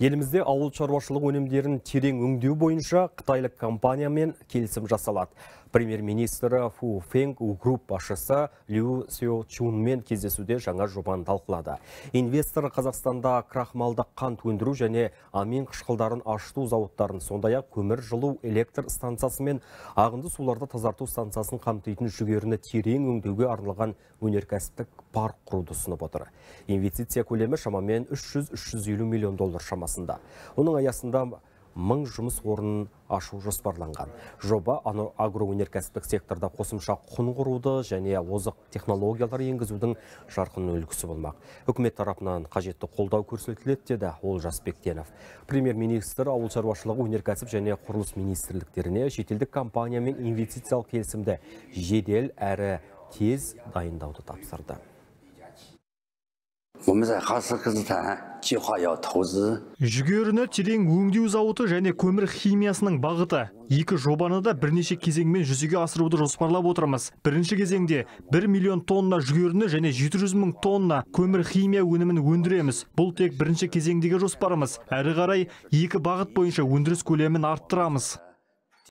елімізде ауыл шаруашылық өнімдерін терең өңдеу бойынша қытайлық компаниямен келісім жасалады премьер министрі фу фенг групп басшысы лю сео чунмен кездесуде жаңа жобаны талқылады инвестор қазақстанда крахмалды қант өндіру және амин қышқылдарын ашыту зауыттарын сондай ақ көмір жылу электр станциясы мен ағынды суларды тазарту станциясын қамтитын жүгеріні терең өңдеуге арналған өнеркәсіптік парк құруды ұсынып отыр инвестиция көлемі шамамен 300-350 миллион доллар шамасы бағдарламасында. Оның аясында мың жұмыс орнын ашу жоспарланған. Жоба агроөнеркәсіптік секторда қосымша құн құруды және озық технологиялар енгізудің жарқын үлгісі болмақ. Үкімет тарапынан қажетті қолдау көрсетіледі деді Олжас Бектенов. Премьер-министр ауыл шаруашылығы өнеркәсіп және құрылыс министрліктеріне шетелдік компания мен инвестициялық келісімді жедел әрі тез дайындауды тапсырды жүгеріні терең өңдеу зауыты және көмір химиясының бағыты екі жобаны да бірнеше кезеңмен жүзеге асыруды жоспарлап отырмыз бірінші кезеңде 1 миллион тонна жүгеріні және 700 жүз мың тонна көмір химия өнімін өндіреміз бұл тек бірінші кезеңдегі жоспарымыз әрі қарай екі бағыт бойынша өндіріс көлемін арттырамыз